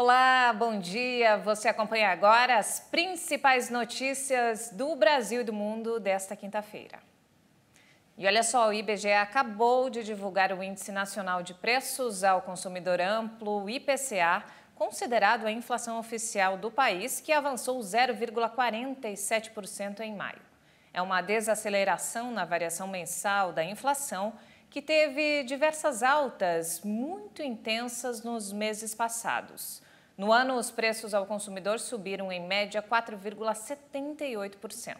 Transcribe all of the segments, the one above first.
Olá, bom dia. Você acompanha agora as principais notícias do Brasil e do mundo desta quinta-feira. E olha só, o IBGE acabou de divulgar o Índice Nacional de Preços ao Consumidor Amplo, IPCA, considerado a inflação oficial do país, que avançou 0,47% em maio. É uma desaceleração na variação mensal da inflação, que teve diversas altas muito intensas nos meses passados. No ano, os preços ao consumidor subiram em média 4,78%.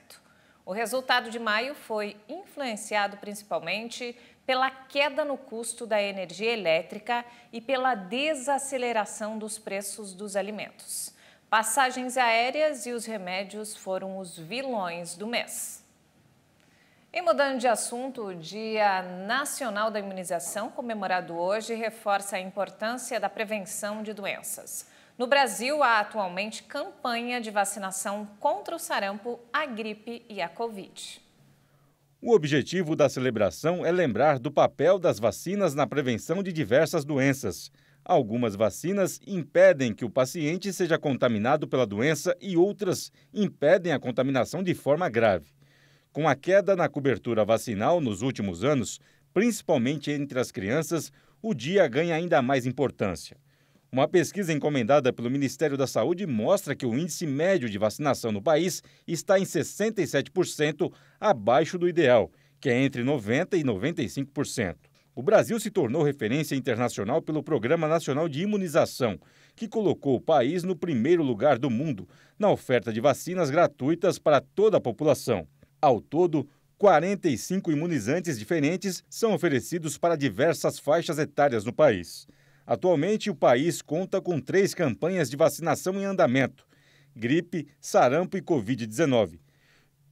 O resultado de maio foi influenciado principalmente pela queda no custo da energia elétrica e pela desaceleração dos preços dos alimentos. Passagens aéreas e os remédios foram os vilões do mês. E mudando de assunto, o Dia Nacional da Imunização, comemorado hoje, reforça a importância da prevenção de doenças. No Brasil, há atualmente campanha de vacinação contra o sarampo, a gripe e a Covid. O objetivo da celebração é lembrar do papel das vacinas na prevenção de diversas doenças. Algumas vacinas impedem que o paciente seja contaminado pela doença e outras impedem a contaminação de forma grave. Com a queda na cobertura vacinal nos últimos anos, principalmente entre as crianças, o dia ganha ainda mais importância. Uma pesquisa encomendada pelo Ministério da Saúde mostra que o índice médio de vacinação no país está em 67%, abaixo do ideal, que é entre 90% e 95%. O Brasil se tornou referência internacional pelo Programa Nacional de Imunização, que colocou o país no primeiro lugar do mundo na oferta de vacinas gratuitas para toda a população. Ao todo, 45 imunizantes diferentes são oferecidos para diversas faixas etárias no país. Atualmente, o país conta com três campanhas de vacinação em andamento: gripe, sarampo e Covid-19.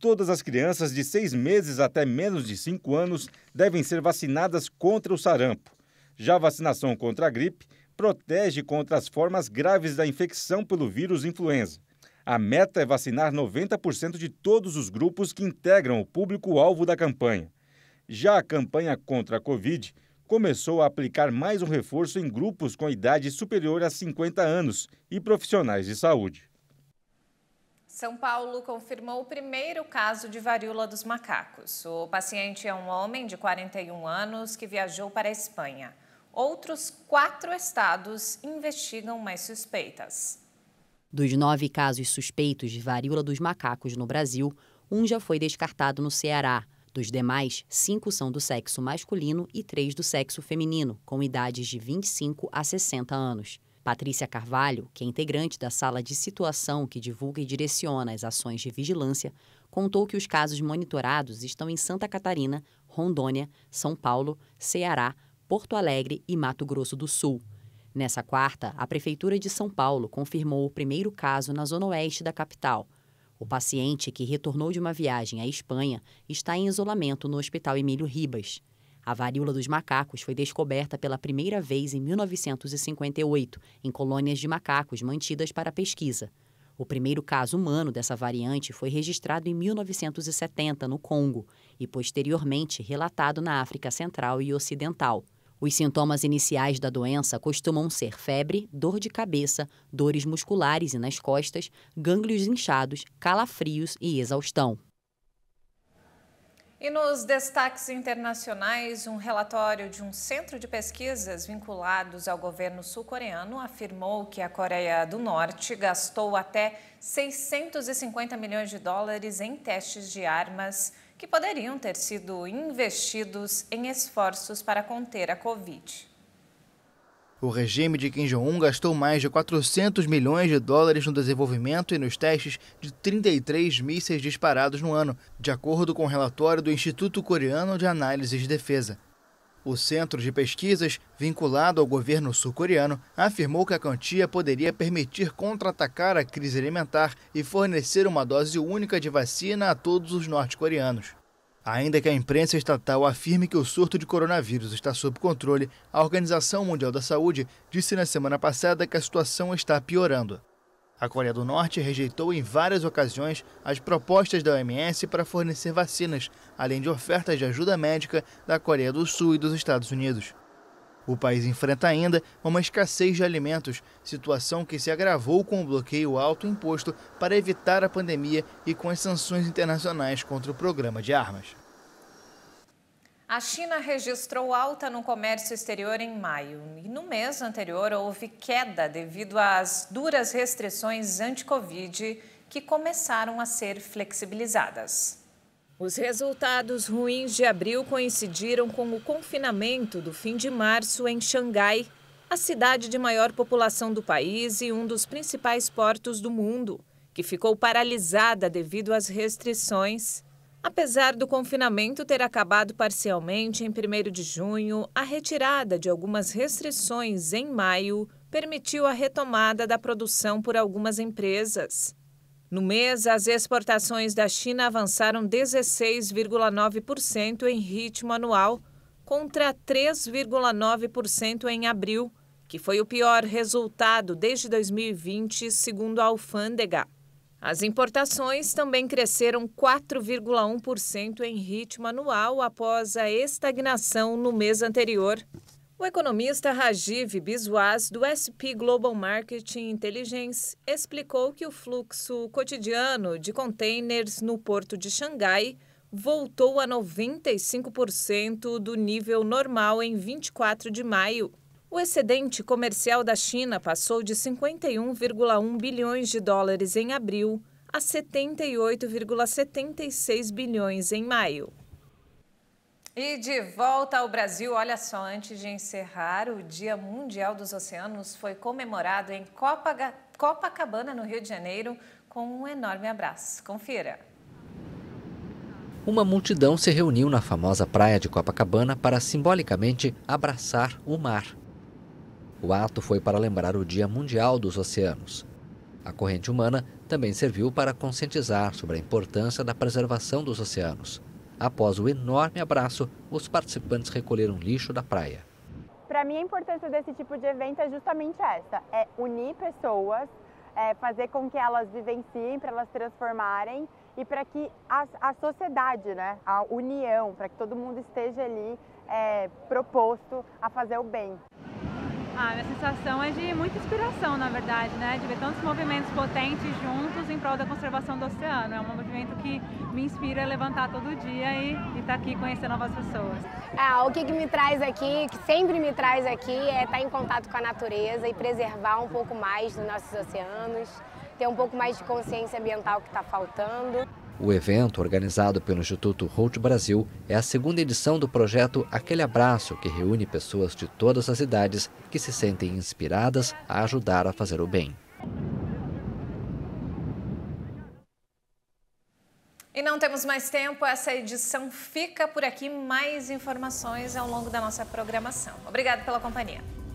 Todas as crianças de seis meses até menos de cinco anos devem ser vacinadas contra o sarampo. Já a vacinação contra a gripe protege contra as formas graves da infecção pelo vírus influenza. A meta é vacinar 90% de todos os grupos que integram o público-alvo da campanha. Já a campanha contra a Covid começou a aplicar mais um reforço em grupos com idade superior a 50 anos e profissionais de saúde. São Paulo confirmou o primeiro caso de varíola dos macacos. O paciente é um homem de 41 anos que viajou para a Espanha. Outros quatro estados investigam mais suspeitas. Dos nove casos suspeitos de varíola dos macacos no Brasil, um já foi descartado no Ceará. Dos demais, cinco são do sexo masculino e três do sexo feminino, com idades de 25 a 60 anos. Patrícia Carvalho, que é integrante da sala de situação que divulga e direciona as ações de vigilância, contou que os casos monitorados estão em Santa Catarina, Rondônia, São Paulo, Ceará, Porto Alegre e Mato Grosso do Sul. Nessa quarta, a Prefeitura de São Paulo confirmou o primeiro caso na zona oeste da capital. O paciente, que retornou de uma viagem à Espanha, está em isolamento no Hospital Emílio Ribas. A varíola dos macacos foi descoberta pela primeira vez em 1958, em colônias de macacos mantidas para pesquisa. O primeiro caso humano dessa variante foi registrado em 1970 no Congo e posteriormente relatado na África Central e Ocidental. Os sintomas iniciais da doença costumam ser febre, dor de cabeça, dores musculares e nas costas, gânglios inchados, calafrios e exaustão. E nos destaques internacionais, um relatório de um centro de pesquisas vinculados ao governo sul-coreano afirmou que a Coreia do Norte gastou até 650 milhões de dólares em testes de armas que poderiam ter sido investidos em esforços para conter a Covid. O regime de Kim Jong-un gastou mais de 400 milhões de dólares no desenvolvimento e nos testes de 33 mísseis disparados no ano, de acordo com o um relatório do Instituto Coreano de Análise de Defesa. O Centro de Pesquisas, vinculado ao governo sul-coreano, afirmou que a quantia poderia permitir contra-atacar a crise alimentar e fornecer uma dose única de vacina a todos os norte-coreanos. Ainda que a imprensa estatal afirme que o surto de coronavírus está sob controle, a Organização Mundial da Saúde disse na semana passada que a situação está piorando. A Coreia do Norte rejeitou em várias ocasiões as propostas da OMS para fornecer vacinas, além de ofertas de ajuda médica da Coreia do Sul e dos Estados Unidos. O país enfrenta ainda uma escassez de alimentos, situação que se agravou com o bloqueio alto imposto para evitar a pandemia e com as sanções internacionais contra o programa de armas. A China registrou alta no comércio exterior em maio e no mês anterior houve queda devido às duras restrições anti-Covid que começaram a ser flexibilizadas. Os resultados ruins de abril coincidiram com o confinamento do fim de março em Xangai, a cidade de maior população do país e um dos principais portos do mundo, que ficou paralisada devido às restrições. Apesar do confinamento ter acabado parcialmente em 1 de junho, a retirada de algumas restrições em maio permitiu a retomada da produção por algumas empresas. No mês, as exportações da China avançaram 16,9% em ritmo anual, contra 3,9% em abril, que foi o pior resultado desde 2020, segundo a alfândega. As importações também cresceram 4,1% em ritmo anual após a estagnação no mês anterior. O economista Rajiv Biswas, do SP Global Marketing Intelligence, explicou que o fluxo cotidiano de containers no porto de Xangai voltou a 95% do nível normal em 24 de maio, o excedente comercial da China passou de 51,1 bilhões de dólares em abril a 78,76 bilhões em maio. E de volta ao Brasil, olha só, antes de encerrar, o Dia Mundial dos Oceanos foi comemorado em Copacabana, no Rio de Janeiro, com um enorme abraço. Confira. Uma multidão se reuniu na famosa praia de Copacabana para simbolicamente abraçar o mar. O ato foi para lembrar o Dia Mundial dos Oceanos. A corrente humana também serviu para conscientizar sobre a importância da preservação dos oceanos. Após o enorme abraço, os participantes recolheram lixo da praia. Para mim, a importância desse tipo de evento é justamente essa: é unir pessoas, é fazer com que elas vivenciem, para elas transformarem e para que a, a, sociedade, né, a união, para que todo mundo esteja ali é, proposto a fazer o bem. Ah, minha sensação é de muita inspiração, na verdade, né? De ver tantos movimentos potentes juntos em prol da conservação do oceano. É um movimento que me inspira a levantar todo dia e estar tá aqui conhecendo novas pessoas. Ah, o que, que me traz aqui, que sempre me traz aqui, é estar tá em contato com a natureza e preservar um pouco mais dos nossos oceanos, ter um pouco mais de consciência ambiental que está faltando. O evento, organizado pelo Instituto Holt Brasil, é a segunda edição do projeto Aquele Abraço, que reúne pessoas de todas as idades que se sentem inspiradas a ajudar a fazer o bem. E não temos mais tempo, essa edição fica por aqui. Mais informações ao longo da nossa programação. Obrigada pela companhia.